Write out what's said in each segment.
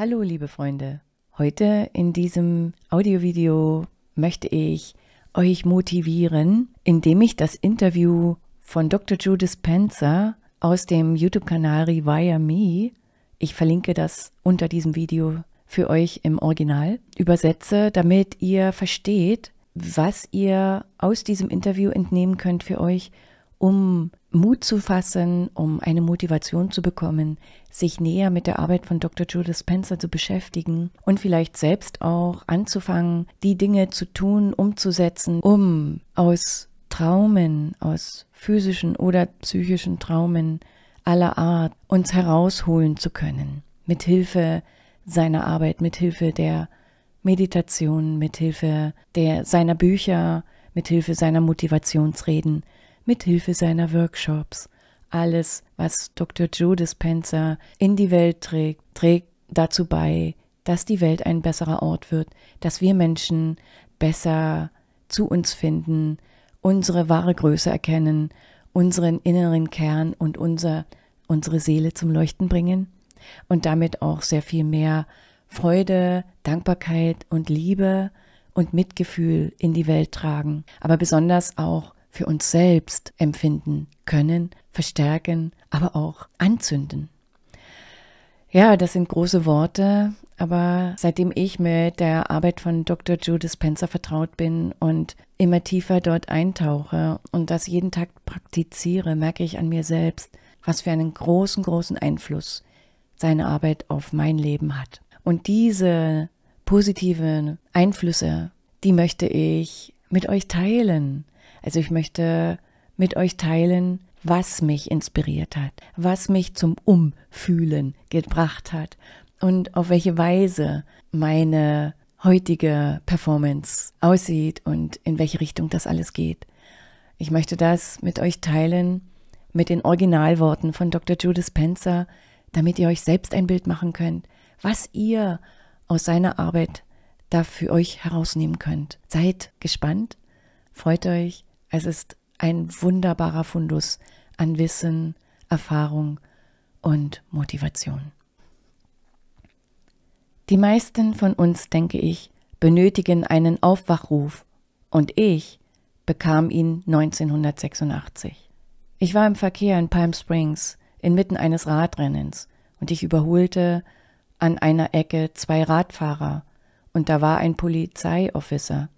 Hallo, liebe Freunde. Heute in diesem Audiovideo möchte ich euch motivieren, indem ich das Interview von Dr. Judith Spencer aus dem YouTube-Kanal Rewire Me, ich verlinke das unter diesem Video für euch im Original, übersetze, damit ihr versteht, was ihr aus diesem Interview entnehmen könnt für euch um Mut zu fassen, um eine Motivation zu bekommen, sich näher mit der Arbeit von Dr. Joe Spencer zu beschäftigen und vielleicht selbst auch anzufangen, die Dinge zu tun, umzusetzen, um aus Traumen, aus physischen oder psychischen Traumen aller Art uns herausholen zu können, mit Hilfe seiner Arbeit, mit Hilfe der Meditation, mit Hilfe der seiner Bücher, mit Hilfe seiner Motivationsreden mithilfe seiner Workshops. Alles, was Dr. Joe Dispenza in die Welt trägt, trägt dazu bei, dass die Welt ein besserer Ort wird, dass wir Menschen besser zu uns finden, unsere wahre Größe erkennen, unseren inneren Kern und unser, unsere Seele zum Leuchten bringen und damit auch sehr viel mehr Freude, Dankbarkeit und Liebe und Mitgefühl in die Welt tragen, aber besonders auch für uns selbst empfinden können, verstärken, aber auch anzünden. Ja, das sind große Worte, aber seitdem ich mit der Arbeit von Dr. Judith Spencer vertraut bin und immer tiefer dort eintauche und das jeden Tag praktiziere, merke ich an mir selbst, was für einen großen, großen Einfluss seine Arbeit auf mein Leben hat. Und diese positiven Einflüsse, die möchte ich mit euch teilen. Also ich möchte mit euch teilen, was mich inspiriert hat, was mich zum Umfühlen gebracht hat und auf welche Weise meine heutige Performance aussieht und in welche Richtung das alles geht. Ich möchte das mit euch teilen mit den Originalworten von Dr. Judith Spencer, damit ihr euch selbst ein Bild machen könnt, was ihr aus seiner Arbeit da für euch herausnehmen könnt. Seid gespannt, freut euch es ist ein wunderbarer Fundus an Wissen, Erfahrung und Motivation. Die meisten von uns, denke ich, benötigen einen Aufwachruf und ich bekam ihn 1986. Ich war im Verkehr in Palm Springs inmitten eines Radrennens und ich überholte an einer Ecke zwei Radfahrer und da war ein Polizeiofficer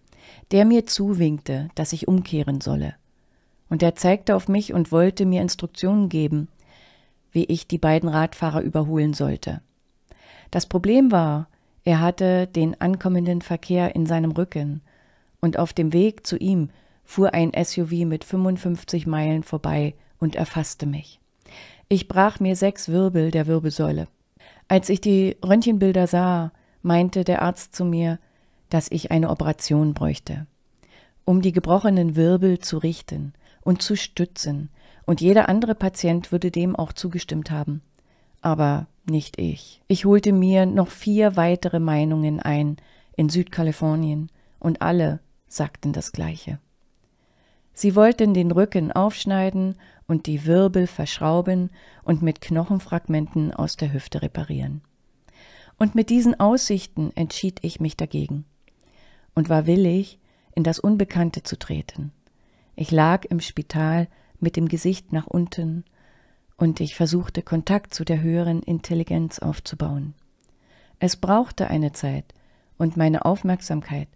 der mir zuwinkte, dass ich umkehren solle. Und er zeigte auf mich und wollte mir Instruktionen geben, wie ich die beiden Radfahrer überholen sollte. Das Problem war, er hatte den ankommenden Verkehr in seinem Rücken, und auf dem Weg zu ihm fuhr ein SUV mit 55 Meilen vorbei und erfasste mich. Ich brach mir sechs Wirbel der Wirbelsäule. Als ich die Röntgenbilder sah, meinte der Arzt zu mir, dass ich eine Operation bräuchte, um die gebrochenen Wirbel zu richten und zu stützen, und jeder andere Patient würde dem auch zugestimmt haben. Aber nicht ich. Ich holte mir noch vier weitere Meinungen ein in Südkalifornien, und alle sagten das Gleiche. Sie wollten den Rücken aufschneiden und die Wirbel verschrauben und mit Knochenfragmenten aus der Hüfte reparieren. Und mit diesen Aussichten entschied ich mich dagegen und war willig, in das Unbekannte zu treten. Ich lag im Spital mit dem Gesicht nach unten und ich versuchte Kontakt zu der höheren Intelligenz aufzubauen. Es brauchte eine Zeit und meine Aufmerksamkeit,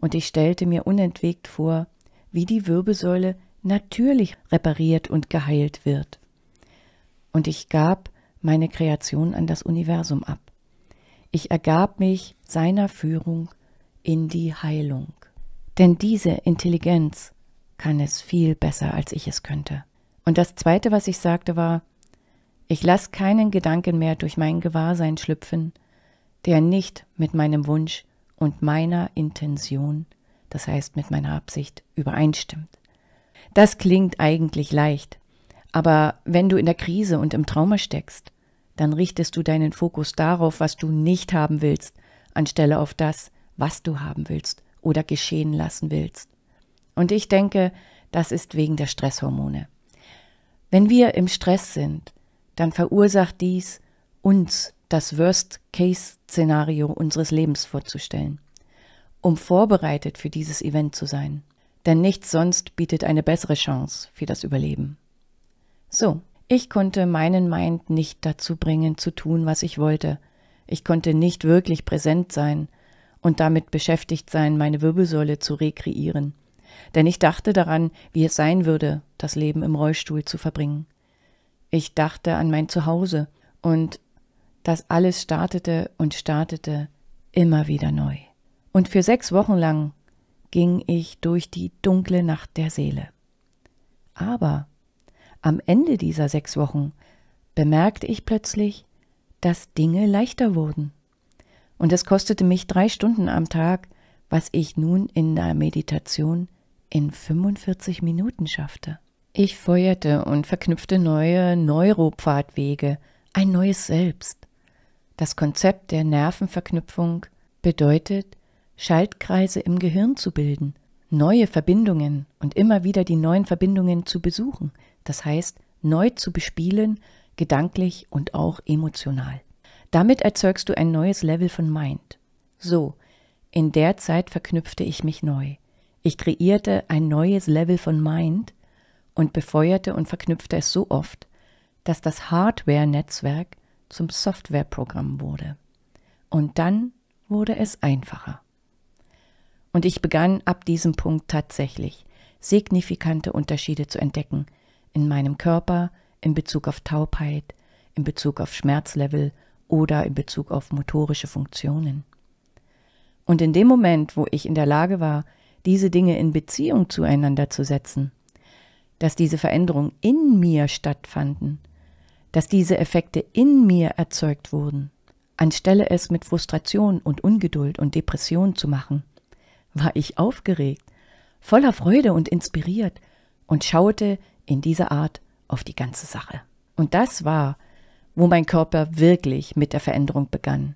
und ich stellte mir unentwegt vor, wie die Wirbelsäule natürlich repariert und geheilt wird. Und ich gab meine Kreation an das Universum ab. Ich ergab mich seiner Führung in die Heilung. Denn diese Intelligenz kann es viel besser, als ich es könnte. Und das Zweite, was ich sagte, war, ich lasse keinen Gedanken mehr durch mein Gewahrsein schlüpfen, der nicht mit meinem Wunsch und meiner Intention, das heißt mit meiner Absicht, übereinstimmt. Das klingt eigentlich leicht, aber wenn du in der Krise und im Trauma steckst, dann richtest du deinen Fokus darauf, was du nicht haben willst, anstelle auf das, was du haben willst oder geschehen lassen willst. Und ich denke, das ist wegen der Stresshormone. Wenn wir im Stress sind, dann verursacht dies uns das Worst-Case-Szenario unseres Lebens vorzustellen, um vorbereitet für dieses Event zu sein. Denn nichts sonst bietet eine bessere Chance für das Überleben. So, ich konnte meinen Mind nicht dazu bringen, zu tun, was ich wollte. Ich konnte nicht wirklich präsent sein und damit beschäftigt sein, meine Wirbelsäule zu rekreieren. Denn ich dachte daran, wie es sein würde, das Leben im Rollstuhl zu verbringen. Ich dachte an mein Zuhause und das alles startete und startete immer wieder neu. Und für sechs Wochen lang ging ich durch die dunkle Nacht der Seele. Aber am Ende dieser sechs Wochen bemerkte ich plötzlich, dass Dinge leichter wurden. Und es kostete mich drei Stunden am Tag, was ich nun in der Meditation in 45 Minuten schaffte. Ich feuerte und verknüpfte neue Neuropfadwege, ein neues Selbst. Das Konzept der Nervenverknüpfung bedeutet, Schaltkreise im Gehirn zu bilden, neue Verbindungen und immer wieder die neuen Verbindungen zu besuchen, das heißt neu zu bespielen, gedanklich und auch emotional. Damit erzeugst du ein neues Level von Mind. So, in der Zeit verknüpfte ich mich neu. Ich kreierte ein neues Level von Mind und befeuerte und verknüpfte es so oft, dass das Hardware-Netzwerk zum Softwareprogramm wurde. Und dann wurde es einfacher. Und ich begann ab diesem Punkt tatsächlich signifikante Unterschiede zu entdecken in meinem Körper in Bezug auf Taubheit, in Bezug auf Schmerzlevel oder in Bezug auf motorische Funktionen. Und in dem Moment, wo ich in der Lage war, diese Dinge in Beziehung zueinander zu setzen, dass diese Veränderungen in mir stattfanden, dass diese Effekte in mir erzeugt wurden, anstelle es mit Frustration und Ungeduld und Depression zu machen, war ich aufgeregt, voller Freude und inspiriert und schaute in dieser Art auf die ganze Sache. Und das war wo mein Körper wirklich mit der Veränderung begann.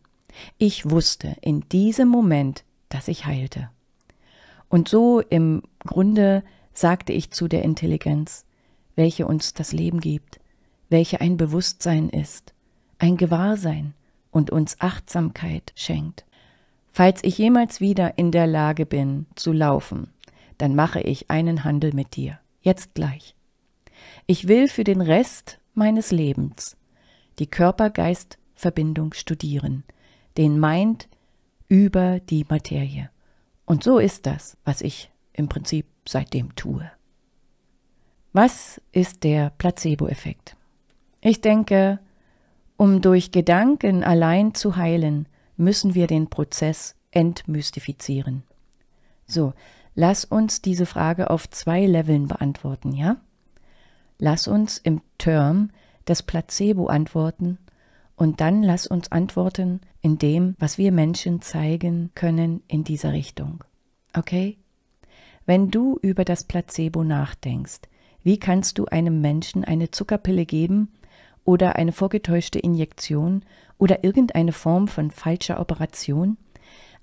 Ich wusste in diesem Moment, dass ich heilte. Und so im Grunde sagte ich zu der Intelligenz, welche uns das Leben gibt, welche ein Bewusstsein ist, ein Gewahrsein und uns Achtsamkeit schenkt. Falls ich jemals wieder in der Lage bin zu laufen, dann mache ich einen Handel mit dir, jetzt gleich. Ich will für den Rest meines Lebens die Körper-Geist-Verbindung studieren, den Mind über die Materie. Und so ist das, was ich im Prinzip seitdem tue. Was ist der Placebo-Effekt? Ich denke, um durch Gedanken allein zu heilen, müssen wir den Prozess entmystifizieren. So, lass uns diese Frage auf zwei Leveln beantworten, ja? Lass uns im Term das Placebo antworten und dann lass uns antworten in dem, was wir Menschen zeigen können in dieser Richtung. Okay? Wenn du über das Placebo nachdenkst, wie kannst du einem Menschen eine Zuckerpille geben oder eine vorgetäuschte Injektion oder irgendeine Form von falscher Operation?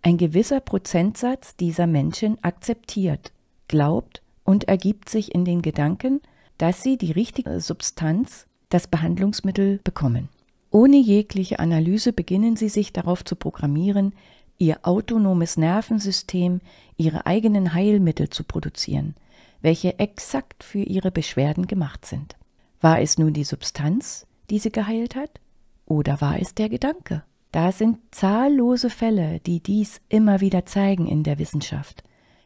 Ein gewisser Prozentsatz dieser Menschen akzeptiert, glaubt und ergibt sich in den Gedanken, dass sie die richtige Substanz das Behandlungsmittel bekommen. Ohne jegliche Analyse beginnen sie sich darauf zu programmieren, ihr autonomes Nervensystem ihre eigenen Heilmittel zu produzieren, welche exakt für ihre Beschwerden gemacht sind. War es nun die Substanz, die sie geheilt hat, oder war es der Gedanke? Da sind zahllose Fälle, die dies immer wieder zeigen in der Wissenschaft.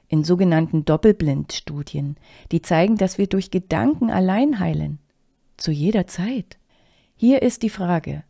In sogenannten Doppelblindstudien, die zeigen, dass wir durch Gedanken allein heilen. Zu jeder Zeit. Hier ist die Frage,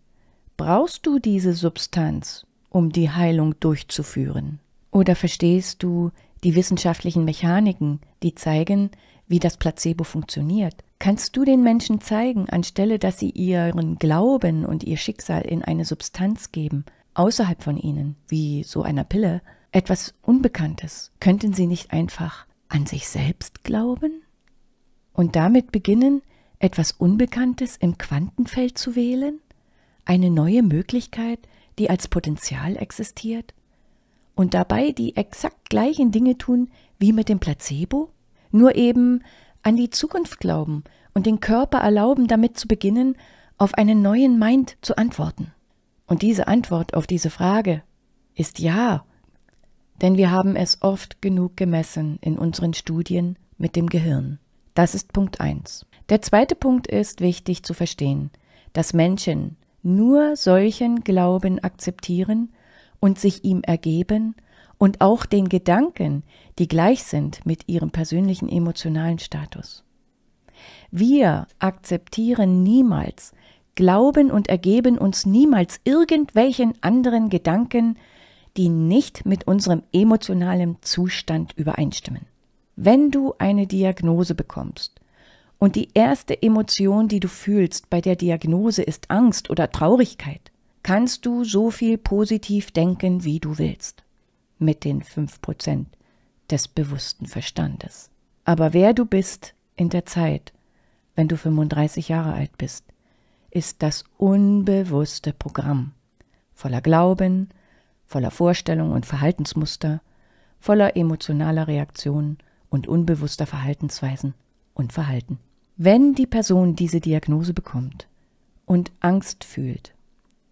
brauchst du diese Substanz, um die Heilung durchzuführen? Oder verstehst du die wissenschaftlichen Mechaniken, die zeigen, wie das Placebo funktioniert? Kannst du den Menschen zeigen, anstelle dass sie ihren Glauben und ihr Schicksal in eine Substanz geben, außerhalb von ihnen, wie so einer Pille, etwas Unbekanntes? Könnten sie nicht einfach an sich selbst glauben? Und damit beginnen, etwas Unbekanntes im Quantenfeld zu wählen? Eine neue Möglichkeit, die als Potenzial existiert? Und dabei die exakt gleichen Dinge tun wie mit dem Placebo? Nur eben an die Zukunft glauben und den Körper erlauben, damit zu beginnen, auf einen neuen Mind zu antworten. Und diese Antwort auf diese Frage ist ja, denn wir haben es oft genug gemessen in unseren Studien mit dem Gehirn. Das ist Punkt 1. Der zweite Punkt ist wichtig zu verstehen, dass Menschen nur solchen Glauben akzeptieren und sich ihm ergeben und auch den Gedanken, die gleich sind mit ihrem persönlichen emotionalen Status. Wir akzeptieren niemals, glauben und ergeben uns niemals irgendwelchen anderen Gedanken, die nicht mit unserem emotionalen Zustand übereinstimmen. Wenn du eine Diagnose bekommst, und die erste Emotion, die du fühlst bei der Diagnose, ist Angst oder Traurigkeit. Kannst du so viel positiv denken, wie du willst. Mit den 5% des bewussten Verstandes. Aber wer du bist in der Zeit, wenn du 35 Jahre alt bist, ist das unbewusste Programm. Voller Glauben, voller Vorstellungen und Verhaltensmuster, voller emotionaler Reaktionen und unbewusster Verhaltensweisen und Verhalten. Wenn die Person diese Diagnose bekommt und Angst fühlt,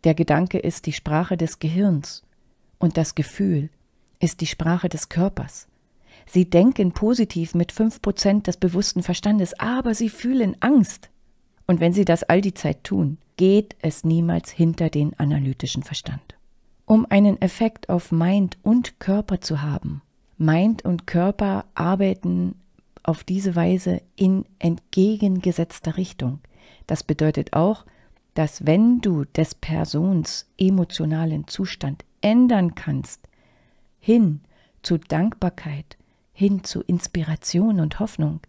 der Gedanke ist die Sprache des Gehirns und das Gefühl ist die Sprache des Körpers. Sie denken positiv mit 5% des bewussten Verstandes, aber sie fühlen Angst. Und wenn sie das all die Zeit tun, geht es niemals hinter den analytischen Verstand. Um einen Effekt auf Mind und Körper zu haben, Mind und Körper arbeiten auf diese Weise in entgegengesetzter Richtung. Das bedeutet auch, dass wenn du des Persons emotionalen Zustand ändern kannst, hin zu Dankbarkeit, hin zu Inspiration und Hoffnung,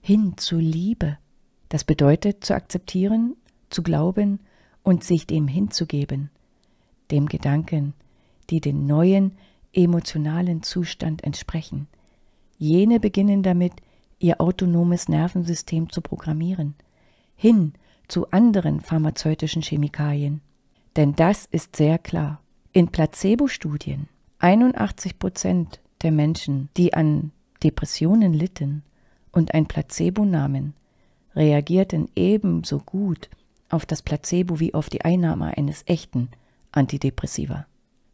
hin zu Liebe. Das bedeutet zu akzeptieren, zu glauben und sich dem hinzugeben, dem Gedanken, die den neuen emotionalen Zustand entsprechen. Jene beginnen damit, ihr autonomes Nervensystem zu programmieren, hin zu anderen pharmazeutischen Chemikalien. Denn das ist sehr klar. In Placebo-Studien 81 Prozent der Menschen, die an Depressionen litten und ein Placebo nahmen, reagierten ebenso gut auf das Placebo wie auf die Einnahme eines echten Antidepressiva.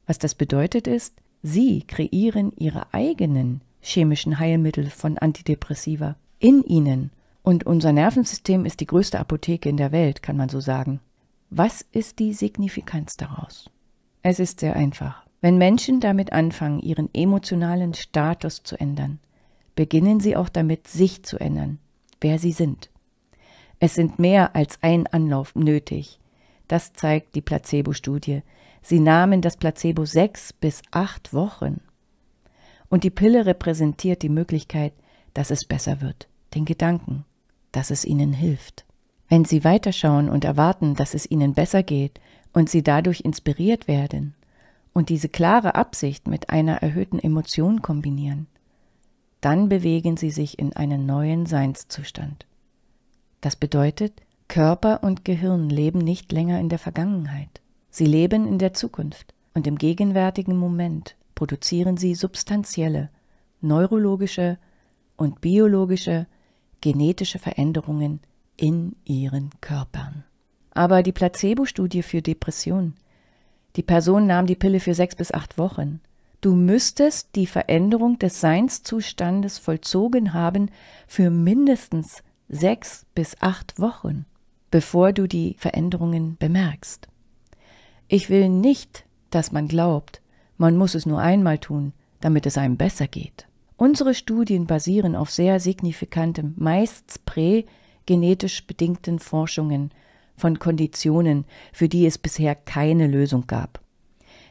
Was das bedeutet ist, sie kreieren ihre eigenen chemischen Heilmittel von Antidepressiva in ihnen. Und unser Nervensystem ist die größte Apotheke in der Welt, kann man so sagen. Was ist die Signifikanz daraus? Es ist sehr einfach. Wenn Menschen damit anfangen, ihren emotionalen Status zu ändern, beginnen sie auch damit, sich zu ändern, wer sie sind. Es sind mehr als ein Anlauf nötig. Das zeigt die Placebo-Studie. Sie nahmen das Placebo sechs bis acht Wochen. Und die Pille repräsentiert die Möglichkeit, dass es besser wird, den Gedanken, dass es ihnen hilft. Wenn sie weiterschauen und erwarten, dass es ihnen besser geht und sie dadurch inspiriert werden und diese klare Absicht mit einer erhöhten Emotion kombinieren, dann bewegen sie sich in einen neuen Seinszustand. Das bedeutet, Körper und Gehirn leben nicht länger in der Vergangenheit. Sie leben in der Zukunft und im gegenwärtigen Moment produzieren sie substanzielle, neurologische und biologische, genetische Veränderungen in ihren Körpern. Aber die Placebo-Studie für Depression. Die Person nahm die Pille für sechs bis acht Wochen. Du müsstest die Veränderung des Seinszustandes vollzogen haben für mindestens sechs bis acht Wochen, bevor du die Veränderungen bemerkst. Ich will nicht, dass man glaubt, man muss es nur einmal tun, damit es einem besser geht. Unsere Studien basieren auf sehr signifikanten, meist prägenetisch bedingten Forschungen von Konditionen, für die es bisher keine Lösung gab.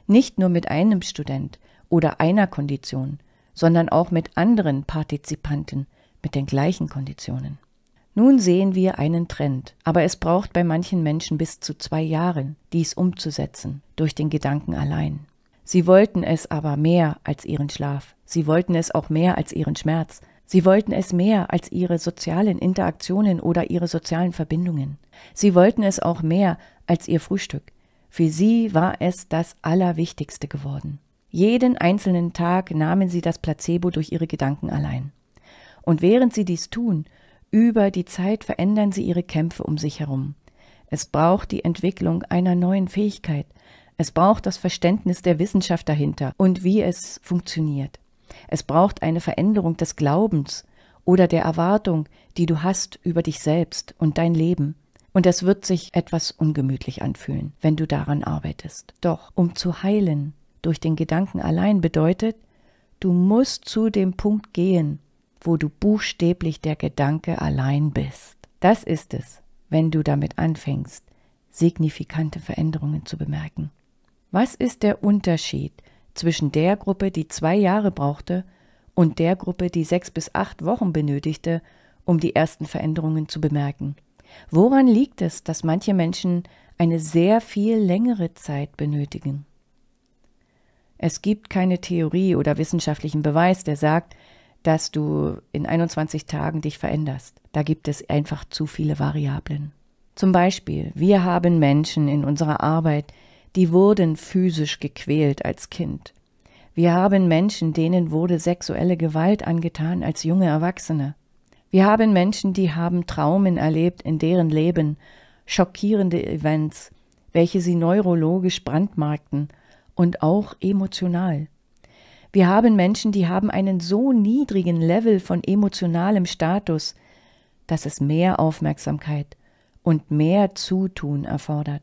Nicht nur mit einem Student oder einer Kondition, sondern auch mit anderen Partizipanten mit den gleichen Konditionen. Nun sehen wir einen Trend, aber es braucht bei manchen Menschen bis zu zwei Jahren, dies umzusetzen, durch den Gedanken allein. Sie wollten es aber mehr als ihren Schlaf, sie wollten es auch mehr als ihren Schmerz, sie wollten es mehr als ihre sozialen Interaktionen oder ihre sozialen Verbindungen, sie wollten es auch mehr als ihr Frühstück. Für sie war es das Allerwichtigste geworden. Jeden einzelnen Tag nahmen sie das Placebo durch ihre Gedanken allein. Und während sie dies tun, über die Zeit verändern sie ihre Kämpfe um sich herum. Es braucht die Entwicklung einer neuen Fähigkeit, es braucht das Verständnis der Wissenschaft dahinter und wie es funktioniert. Es braucht eine Veränderung des Glaubens oder der Erwartung, die du hast über dich selbst und dein Leben. Und es wird sich etwas ungemütlich anfühlen, wenn du daran arbeitest. Doch um zu heilen durch den Gedanken allein bedeutet, du musst zu dem Punkt gehen, wo du buchstäblich der Gedanke allein bist. Das ist es, wenn du damit anfängst, signifikante Veränderungen zu bemerken. Was ist der Unterschied zwischen der Gruppe, die zwei Jahre brauchte, und der Gruppe, die sechs bis acht Wochen benötigte, um die ersten Veränderungen zu bemerken? Woran liegt es, dass manche Menschen eine sehr viel längere Zeit benötigen? Es gibt keine Theorie oder wissenschaftlichen Beweis, der sagt, dass du in 21 Tagen dich veränderst. Da gibt es einfach zu viele Variablen. Zum Beispiel, wir haben Menschen in unserer Arbeit, die wurden physisch gequält als Kind. Wir haben Menschen, denen wurde sexuelle Gewalt angetan als junge Erwachsene. Wir haben Menschen, die haben Traumen erlebt in deren Leben, schockierende Events, welche sie neurologisch brandmarkten und auch emotional. Wir haben Menschen, die haben einen so niedrigen Level von emotionalem Status, dass es mehr Aufmerksamkeit und mehr Zutun erfordert.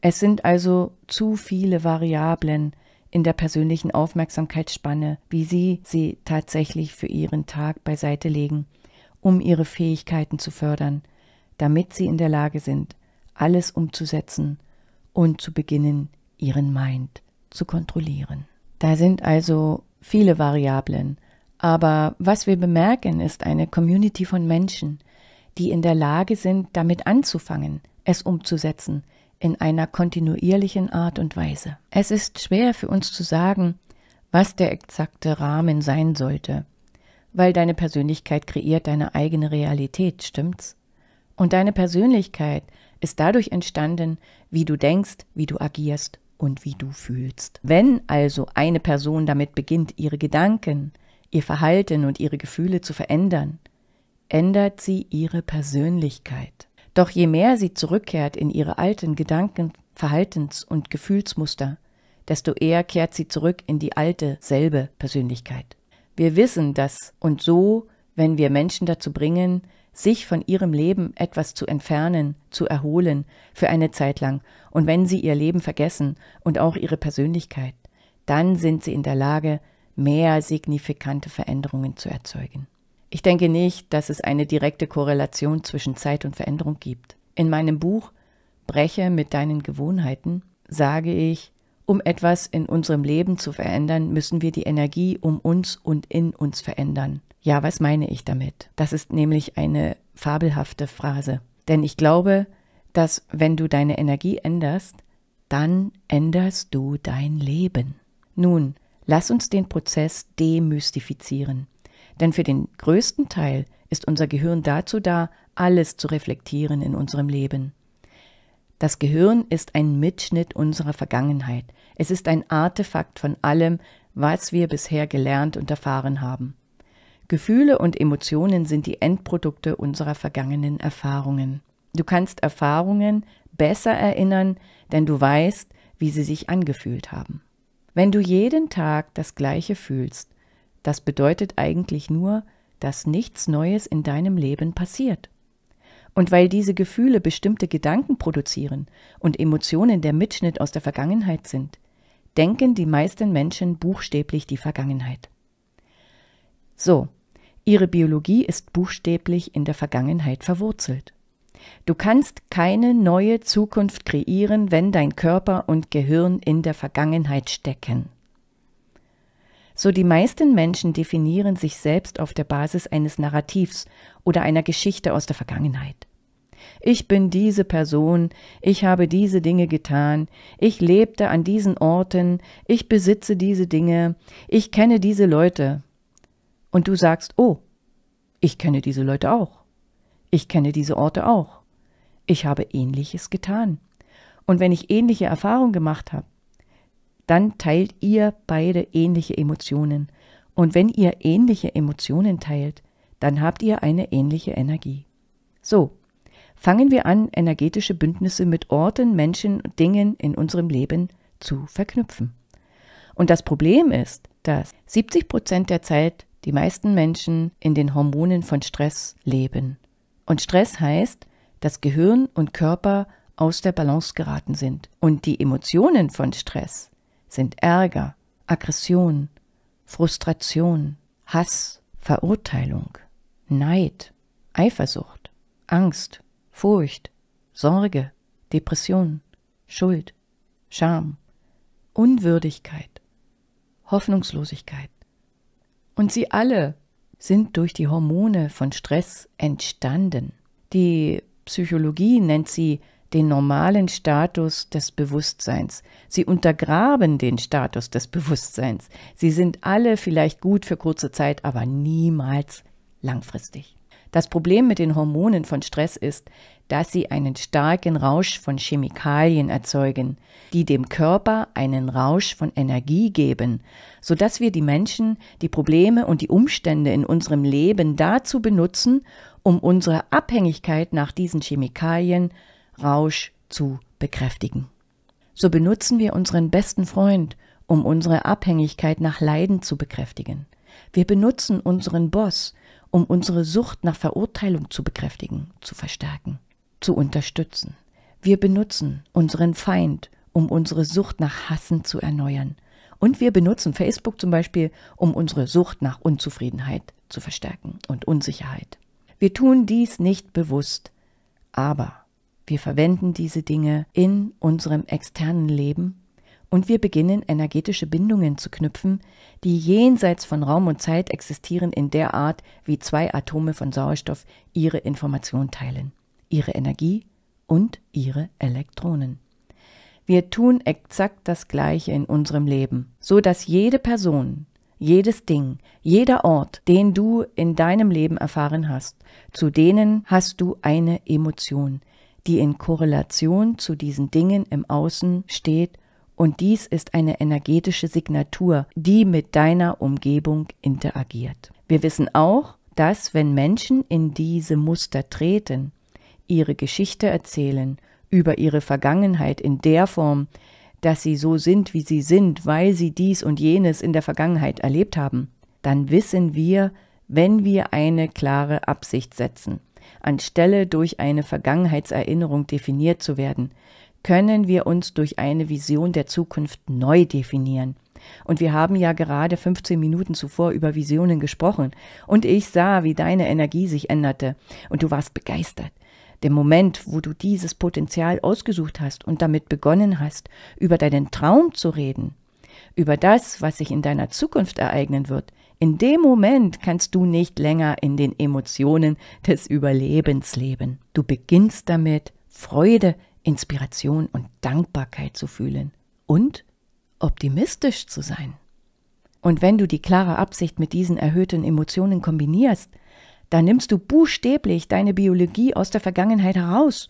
Es sind also zu viele Variablen in der persönlichen Aufmerksamkeitsspanne, wie Sie sie tatsächlich für Ihren Tag beiseite legen, um Ihre Fähigkeiten zu fördern, damit Sie in der Lage sind, alles umzusetzen und zu beginnen, Ihren Mind zu kontrollieren. Da sind also viele Variablen, aber was wir bemerken, ist eine Community von Menschen, die in der Lage sind, damit anzufangen, es umzusetzen, in einer kontinuierlichen Art und Weise. Es ist schwer für uns zu sagen, was der exakte Rahmen sein sollte, weil deine Persönlichkeit kreiert deine eigene Realität, stimmt's? Und deine Persönlichkeit ist dadurch entstanden, wie du denkst, wie du agierst und wie du fühlst. Wenn also eine Person damit beginnt, ihre Gedanken, ihr Verhalten und ihre Gefühle zu verändern, ändert sie ihre Persönlichkeit. Doch je mehr sie zurückkehrt in ihre alten Gedanken, Verhaltens- und Gefühlsmuster, desto eher kehrt sie zurück in die alte, selbe Persönlichkeit. Wir wissen das und so, wenn wir Menschen dazu bringen, sich von ihrem Leben etwas zu entfernen, zu erholen, für eine Zeit lang, und wenn sie ihr Leben vergessen und auch ihre Persönlichkeit, dann sind sie in der Lage, mehr signifikante Veränderungen zu erzeugen. Ich denke nicht, dass es eine direkte Korrelation zwischen Zeit und Veränderung gibt. In meinem Buch Breche mit deinen Gewohnheiten sage ich, um etwas in unserem Leben zu verändern, müssen wir die Energie um uns und in uns verändern. Ja, was meine ich damit? Das ist nämlich eine fabelhafte Phrase. Denn ich glaube, dass wenn du deine Energie änderst, dann änderst du dein Leben. Nun, lass uns den Prozess demystifizieren. Denn für den größten Teil ist unser Gehirn dazu da, alles zu reflektieren in unserem Leben. Das Gehirn ist ein Mitschnitt unserer Vergangenheit. Es ist ein Artefakt von allem, was wir bisher gelernt und erfahren haben. Gefühle und Emotionen sind die Endprodukte unserer vergangenen Erfahrungen. Du kannst Erfahrungen besser erinnern, denn du weißt, wie sie sich angefühlt haben. Wenn du jeden Tag das Gleiche fühlst, das bedeutet eigentlich nur, dass nichts Neues in deinem Leben passiert. Und weil diese Gefühle bestimmte Gedanken produzieren und Emotionen der Mitschnitt aus der Vergangenheit sind, denken die meisten Menschen buchstäblich die Vergangenheit. So, ihre Biologie ist buchstäblich in der Vergangenheit verwurzelt. Du kannst keine neue Zukunft kreieren, wenn dein Körper und Gehirn in der Vergangenheit stecken. So die meisten Menschen definieren sich selbst auf der Basis eines Narrativs oder einer Geschichte aus der Vergangenheit. Ich bin diese Person, ich habe diese Dinge getan, ich lebte an diesen Orten, ich besitze diese Dinge, ich kenne diese Leute. Und du sagst, oh, ich kenne diese Leute auch, ich kenne diese Orte auch, ich habe ähnliches getan. Und wenn ich ähnliche Erfahrungen gemacht habe, dann teilt ihr beide ähnliche Emotionen. Und wenn ihr ähnliche Emotionen teilt, dann habt ihr eine ähnliche Energie. So, fangen wir an, energetische Bündnisse mit Orten, Menschen und Dingen in unserem Leben zu verknüpfen. Und das Problem ist, dass 70 Prozent der Zeit die meisten Menschen in den Hormonen von Stress leben. Und Stress heißt, dass Gehirn und Körper aus der Balance geraten sind. Und die Emotionen von Stress sind Ärger, Aggression, Frustration, Hass, Verurteilung, Neid, Eifersucht, Angst, Furcht, Sorge, Depression, Schuld, Scham, Unwürdigkeit, Hoffnungslosigkeit. Und sie alle sind durch die Hormone von Stress entstanden. Die Psychologie nennt sie den normalen Status des Bewusstseins. Sie untergraben den Status des Bewusstseins. Sie sind alle vielleicht gut für kurze Zeit, aber niemals langfristig. Das Problem mit den Hormonen von Stress ist, dass sie einen starken Rausch von Chemikalien erzeugen, die dem Körper einen Rausch von Energie geben, sodass wir die Menschen, die Probleme und die Umstände in unserem Leben dazu benutzen, um unsere Abhängigkeit nach diesen Chemikalien Rausch zu bekräftigen. So benutzen wir unseren besten Freund, um unsere Abhängigkeit nach Leiden zu bekräftigen. Wir benutzen unseren Boss, um unsere Sucht nach Verurteilung zu bekräftigen, zu verstärken, zu unterstützen. Wir benutzen unseren Feind, um unsere Sucht nach Hassen zu erneuern. Und wir benutzen Facebook zum Beispiel, um unsere Sucht nach Unzufriedenheit zu verstärken und Unsicherheit. Wir tun dies nicht bewusst, aber wir verwenden diese Dinge in unserem externen Leben und wir beginnen energetische Bindungen zu knüpfen, die jenseits von Raum und Zeit existieren in der Art, wie zwei Atome von Sauerstoff ihre Information teilen, ihre Energie und ihre Elektronen. Wir tun exakt das Gleiche in unserem Leben, so dass jede Person, jedes Ding, jeder Ort, den du in deinem Leben erfahren hast, zu denen hast du eine Emotion, die in Korrelation zu diesen Dingen im Außen steht, und dies ist eine energetische Signatur, die mit deiner Umgebung interagiert. Wir wissen auch, dass wenn Menschen in diese Muster treten, ihre Geschichte erzählen, über ihre Vergangenheit in der Form, dass sie so sind, wie sie sind, weil sie dies und jenes in der Vergangenheit erlebt haben, dann wissen wir, wenn wir eine klare Absicht setzen, anstelle durch eine Vergangenheitserinnerung definiert zu werden, können wir uns durch eine Vision der Zukunft neu definieren. Und wir haben ja gerade 15 Minuten zuvor über Visionen gesprochen, und ich sah, wie deine Energie sich änderte, und du warst begeistert. Der Moment, wo du dieses Potenzial ausgesucht hast und damit begonnen hast, über deinen Traum zu reden, über das, was sich in deiner Zukunft ereignen wird, in dem Moment kannst du nicht länger in den Emotionen des Überlebens leben. Du beginnst damit, Freude, Inspiration und Dankbarkeit zu fühlen und optimistisch zu sein. Und wenn du die klare Absicht mit diesen erhöhten Emotionen kombinierst, dann nimmst du buchstäblich deine Biologie aus der Vergangenheit heraus.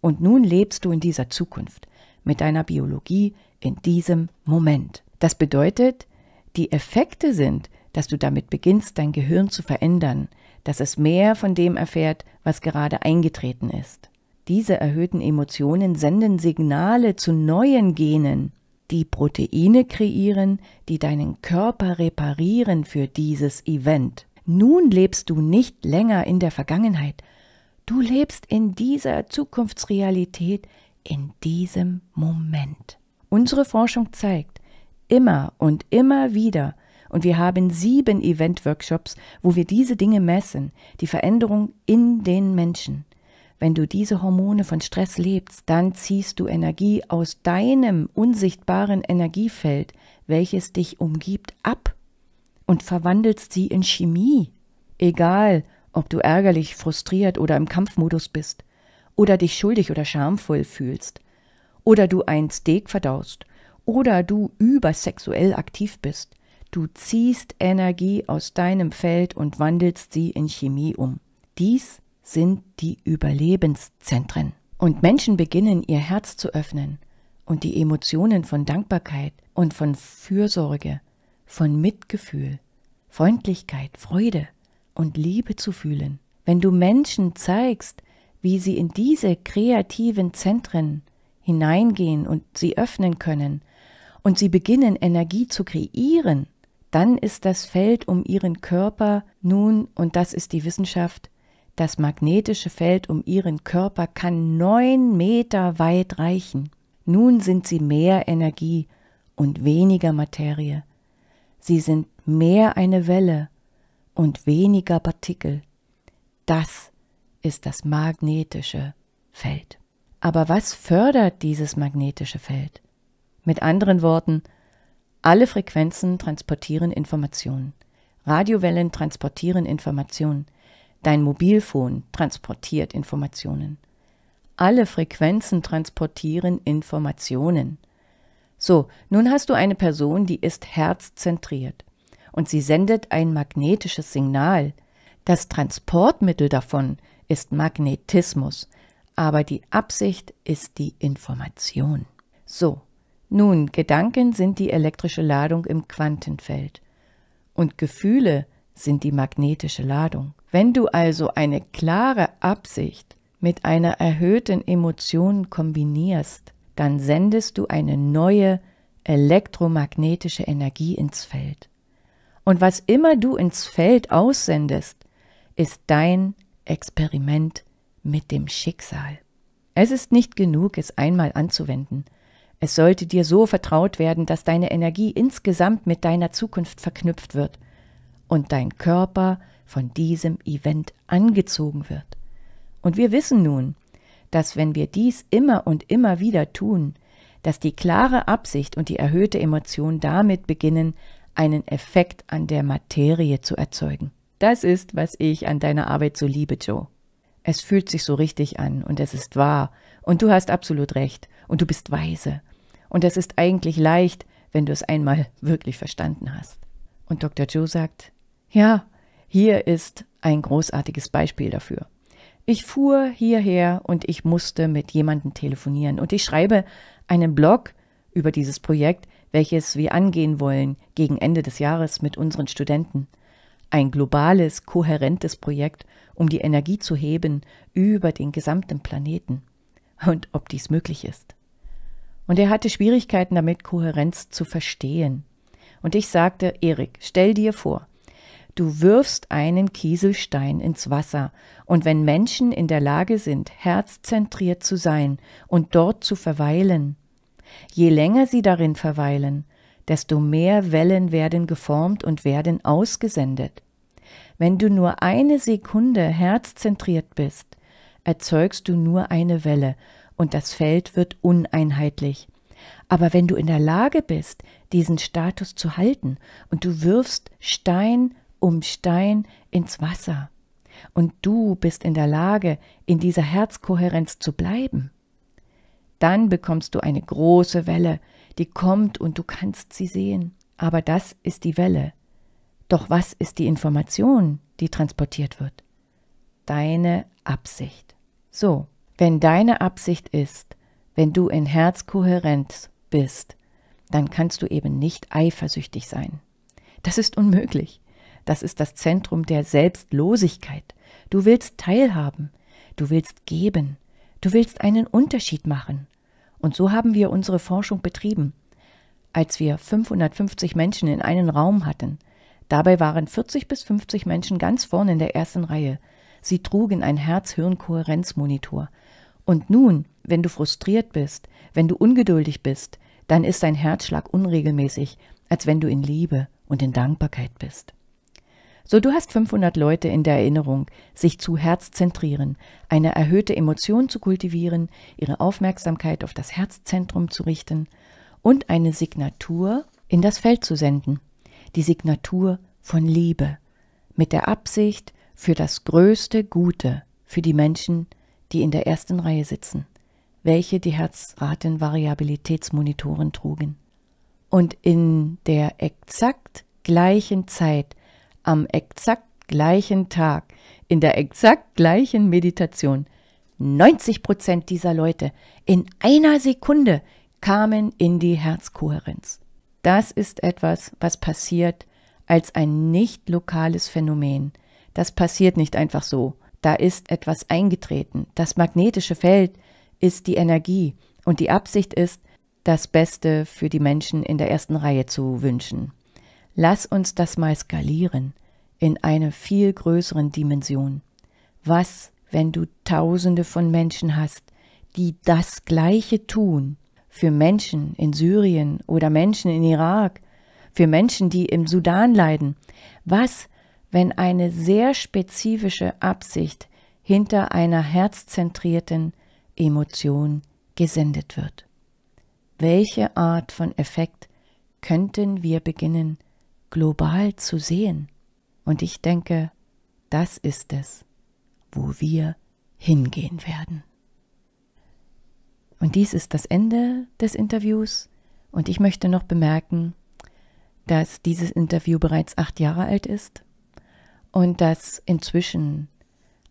Und nun lebst du in dieser Zukunft, mit deiner Biologie in diesem Moment. Das bedeutet, die Effekte sind, dass du damit beginnst, dein Gehirn zu verändern, dass es mehr von dem erfährt, was gerade eingetreten ist. Diese erhöhten Emotionen senden Signale zu neuen Genen, die Proteine kreieren, die deinen Körper reparieren für dieses Event. Nun lebst du nicht länger in der Vergangenheit, du lebst in dieser Zukunftsrealität, in diesem Moment. Unsere Forschung zeigt, immer und immer wieder und wir haben sieben Event-Workshops, wo wir diese Dinge messen, die Veränderung in den Menschen. Wenn du diese Hormone von Stress lebst, dann ziehst du Energie aus deinem unsichtbaren Energiefeld, welches dich umgibt, ab und verwandelst sie in Chemie. Egal, ob du ärgerlich, frustriert oder im Kampfmodus bist, oder dich schuldig oder schamvoll fühlst, oder du ein Steak verdaust, oder du übersexuell aktiv bist, Du ziehst Energie aus deinem Feld und wandelst sie in Chemie um. Dies sind die Überlebenszentren. Und Menschen beginnen ihr Herz zu öffnen und die Emotionen von Dankbarkeit und von Fürsorge, von Mitgefühl, Freundlichkeit, Freude und Liebe zu fühlen. Wenn du Menschen zeigst, wie sie in diese kreativen Zentren hineingehen und sie öffnen können, und sie beginnen Energie zu kreieren, dann ist das Feld um ihren Körper nun, und das ist die Wissenschaft, das magnetische Feld um ihren Körper kann neun Meter weit reichen. Nun sind sie mehr Energie und weniger Materie. Sie sind mehr eine Welle und weniger Partikel. Das ist das magnetische Feld. Aber was fördert dieses magnetische Feld? Mit anderen Worten, alle Frequenzen transportieren Informationen. Radiowellen transportieren Informationen. Dein Mobilfon transportiert Informationen. Alle Frequenzen transportieren Informationen. So, nun hast du eine Person, die ist herzzentriert und sie sendet ein magnetisches Signal. Das Transportmittel davon ist Magnetismus, aber die Absicht ist die Information. So, nun, Gedanken sind die elektrische Ladung im Quantenfeld und Gefühle sind die magnetische Ladung. Wenn du also eine klare Absicht mit einer erhöhten Emotion kombinierst, dann sendest du eine neue elektromagnetische Energie ins Feld. Und was immer du ins Feld aussendest, ist dein Experiment mit dem Schicksal. Es ist nicht genug, es einmal anzuwenden – es sollte dir so vertraut werden, dass deine Energie insgesamt mit deiner Zukunft verknüpft wird und dein Körper von diesem Event angezogen wird. Und wir wissen nun, dass wenn wir dies immer und immer wieder tun, dass die klare Absicht und die erhöhte Emotion damit beginnen, einen Effekt an der Materie zu erzeugen. Das ist, was ich an deiner Arbeit so liebe, Joe. Es fühlt sich so richtig an und es ist wahr und du hast absolut recht und du bist weise und das ist eigentlich leicht, wenn du es einmal wirklich verstanden hast. Und Dr. Joe sagt, ja, hier ist ein großartiges Beispiel dafür. Ich fuhr hierher und ich musste mit jemandem telefonieren und ich schreibe einen Blog über dieses Projekt, welches wir angehen wollen gegen Ende des Jahres mit unseren Studenten. Ein globales, kohärentes Projekt, um die Energie zu heben über den gesamten Planeten. Und ob dies möglich ist. Und er hatte Schwierigkeiten damit, Kohärenz zu verstehen. Und ich sagte, Erik, stell dir vor, du wirfst einen Kieselstein ins Wasser, und wenn Menschen in der Lage sind, herzzentriert zu sein und dort zu verweilen, je länger sie darin verweilen, desto mehr Wellen werden geformt und werden ausgesendet. Wenn du nur eine Sekunde herzzentriert bist, erzeugst du nur eine Welle, und das Feld wird uneinheitlich. Aber wenn du in der Lage bist, diesen Status zu halten und du wirfst Stein um Stein ins Wasser und du bist in der Lage, in dieser Herzkohärenz zu bleiben, dann bekommst du eine große Welle, die kommt und du kannst sie sehen. Aber das ist die Welle. Doch was ist die Information, die transportiert wird? Deine Absicht. So, wenn deine Absicht ist, wenn du in Herzkohärenz bist, dann kannst du eben nicht eifersüchtig sein. Das ist unmöglich. Das ist das Zentrum der Selbstlosigkeit. Du willst teilhaben, du willst geben, du willst einen Unterschied machen. Und so haben wir unsere Forschung betrieben. Als wir 550 Menschen in einen Raum hatten, dabei waren 40 bis 50 Menschen ganz vorne in der ersten Reihe. Sie trugen ein Herz-Hirn-Kohärenzmonitor, und nun, wenn du frustriert bist, wenn du ungeduldig bist, dann ist dein Herzschlag unregelmäßig, als wenn du in Liebe und in Dankbarkeit bist. So, du hast 500 Leute in der Erinnerung, sich zu Herz zentrieren, eine erhöhte Emotion zu kultivieren, ihre Aufmerksamkeit auf das Herzzentrum zu richten und eine Signatur in das Feld zu senden. Die Signatur von Liebe, mit der Absicht für das größte Gute für die Menschen, die in der ersten Reihe sitzen, welche die Herzratenvariabilitätsmonitoren trugen. Und in der exakt gleichen Zeit, am exakt gleichen Tag, in der exakt gleichen Meditation, 90 Prozent dieser Leute in einer Sekunde kamen in die Herzkohärenz. Das ist etwas, was passiert als ein nicht lokales Phänomen. Das passiert nicht einfach so, da ist etwas eingetreten. Das magnetische Feld ist die Energie und die Absicht ist, das Beste für die Menschen in der ersten Reihe zu wünschen. Lass uns das mal skalieren in einer viel größeren Dimension. Was, wenn du Tausende von Menschen hast, die das Gleiche tun? Für Menschen in Syrien oder Menschen in Irak, für Menschen, die im Sudan leiden. Was, wenn eine sehr spezifische Absicht hinter einer herzzentrierten Emotion gesendet wird. Welche Art von Effekt könnten wir beginnen global zu sehen? Und ich denke, das ist es, wo wir hingehen werden. Und dies ist das Ende des Interviews. Und ich möchte noch bemerken, dass dieses Interview bereits acht Jahre alt ist und dass inzwischen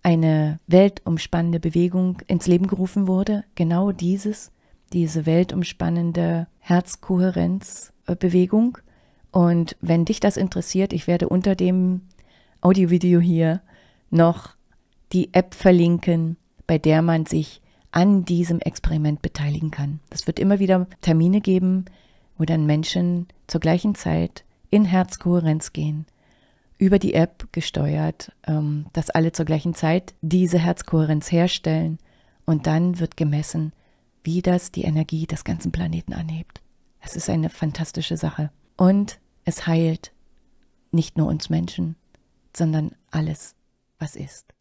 eine weltumspannende Bewegung ins Leben gerufen wurde, genau dieses, diese weltumspannende Herzkohärenzbewegung. Und wenn dich das interessiert, ich werde unter dem Audiovideo hier noch die App verlinken, bei der man sich an diesem Experiment beteiligen kann. Es wird immer wieder Termine geben, wo dann Menschen zur gleichen Zeit in Herzkohärenz gehen über die App gesteuert, ähm, dass alle zur gleichen Zeit diese Herzkohärenz herstellen und dann wird gemessen, wie das die Energie des ganzen Planeten anhebt. Es ist eine fantastische Sache. Und es heilt nicht nur uns Menschen, sondern alles, was ist.